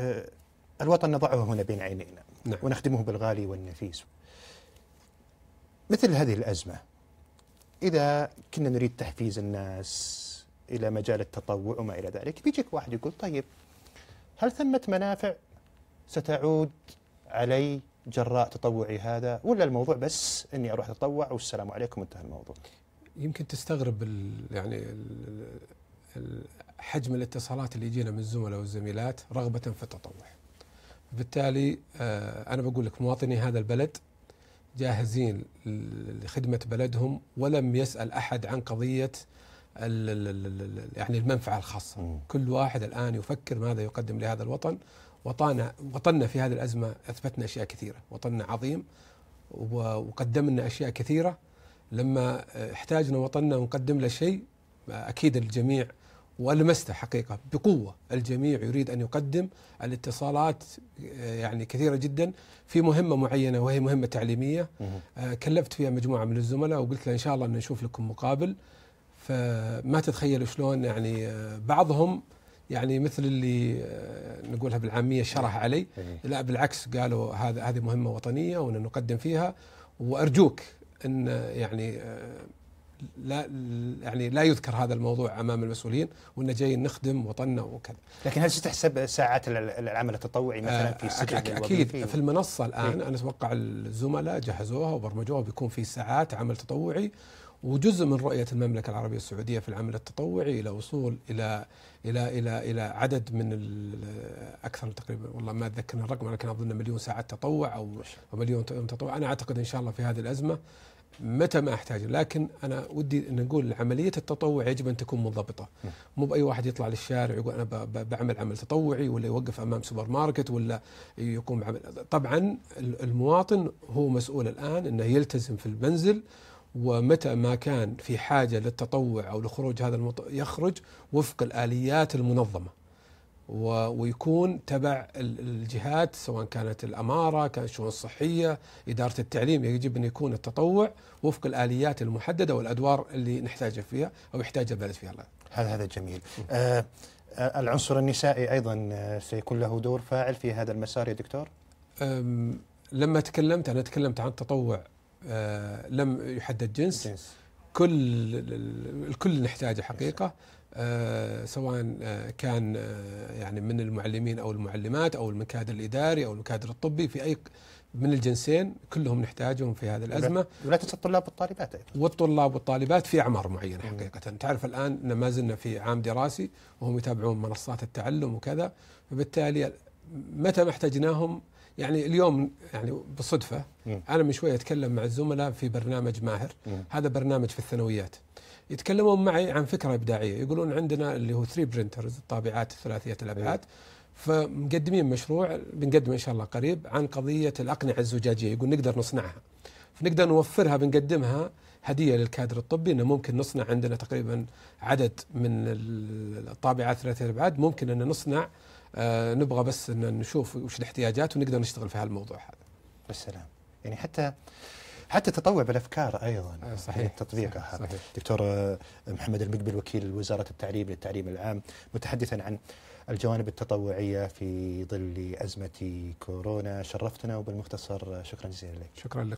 آه، الوطن نضعه هنا بين عينينا نعم. ونخدمه بالغالي والنفيس مثل هذه الأزمة إذا كنا نريد تحفيز الناس إلى مجال التطوع وما إلى ذلك بيجيك واحد يقول طيب هل ثمة منافع ستعود علي جراء تطوعي هذا ولا الموضوع بس اني اروح اتطوع والسلام عليكم انتهى الموضوع يمكن تستغرب الـ يعني الـ حجم الاتصالات اللي يجينا من الزملاء والزميلات رغبة في التطوع بالتالي آه، أنا بقول لك مواطني هذا البلد جاهزين لخدمة بلدهم ولم يسأل أحد عن قضية يعني المنفعة الخاصة م. كل واحد الآن يفكر ماذا يقدم لهذا الوطن وطانا وطننا في هذه الأزمة أثبتنا أشياء كثيرة وطننا عظيم وقدمنا أشياء كثيرة لما آه، احتاجنا وطننا ونقدم له شيء آه، أكيد الجميع ولمسته حقيقة بقوة الجميع يريد أن يقدم الاتصالات آه، يعني كثيرة جدا في مهمة معينة وهي مهمة تعليمية آه، كلفت فيها مجموعة من الزملاء وقلت له إن شاء الله أن نشوف لكم مقابل فما تتخيلوا شلون يعني آه، بعضهم يعني مثل اللي نقولها بالعامية شرح علي إيه. لا بالعكس قالوا هذا هذه مهمة وطنية وأن نقدم فيها وأرجوك أن يعني لا يعني لا يذكر هذا الموضوع امام المسؤولين وان جايين نخدم وطننا وكذا. لكن هل ستحسب ساعات العمل التطوعي مثلا في السجن آه، أكيد, أكيد في المنصه الان إيه. انا اتوقع الزملاء جهزوها وبرمجوها بيكون في ساعات عمل تطوعي وجزء من رؤيه المملكه العربيه السعوديه في العمل التطوعي الى وصول الى الى الى الى عدد من اكثر تقريبا والله ما اتذكر الرقم لكن اظن مليون ساعه تطوع او مليون تطوع انا اعتقد ان شاء الله في هذه الازمه متى ما احتاج لكن انا ودي ان نقول عمليه التطوع يجب ان تكون منضبطه مو باي واحد يطلع للشارع يقول انا بعمل عمل تطوعي ولا يوقف امام سوبر ماركت ولا يقوم بعمل طبعا المواطن هو مسؤول الان انه يلتزم في المنزل ومتى ما كان في حاجه للتطوع او لخروج هذا المط... يخرج وفق الاليات المنظمه ويكون تبع الجهات سواء كانت الاماره، كانت الشؤون الصحيه، اداره التعليم يجب ان يكون التطوع وفق الاليات المحدده والادوار اللي نحتاجها فيها او يحتاج البلد فيها الآن هذا هذا جميل. آه العنصر النسائي ايضا آه، سيكون له دور فاعل في هذا المسار يا دكتور؟ لما تكلمت انا تكلمت عن التطوع آه لم يحدد جنس, جنس. كل الكل نحتاجه حقيقه آه، سواء آه، كان آه، يعني من المعلمين او المعلمات او المكادر الاداري او المكادر الطبي في اي من الجنسين كلهم نحتاجهم في هذه الازمه ولا تنسى الطلاب والطالبات ايضا والطلاب والطالبات في اعمار معينه حقيقه تعرف الان ما زلنا في عام دراسي وهم يتابعون منصات التعلم وكذا فبالتالي متى ما احتجناهم يعني اليوم يعني بالصدفه انا من شويه اتكلم مع الزملاء في برنامج ماهر هذا برنامج في الثانويات يتكلمون معي عن فكره ابداعيه يقولون عندنا اللي هو 3 برنترز الطابعات ثلاثيه الابعاد فمقدمين مشروع بنقدمه ان شاء الله قريب عن قضيه الاقنعه الزجاجيه يقول نقدر نصنعها فنقدر نوفرها بنقدمها هديه للكادر الطبي انه ممكن نصنع عندنا تقريبا عدد من الطابعات ثلاثيه الابعاد ممكن ان نصنع آه، نبغى بس ان نشوف وش الاحتياجات ونقدر نشتغل في هالموضوع هذا. بالسلام. يعني حتى حتى تطوع بالافكار ايضا آه، صحيح تطبيقها صحيح. صحيح. دكتور آه، محمد المقبل وكيل وزاره التعليم للتعليم العام متحدثا عن الجوانب التطوعيه في ظل ازمه كورونا شرفتنا وبالمختصر شكرا جزيلا لك. شكرا لك.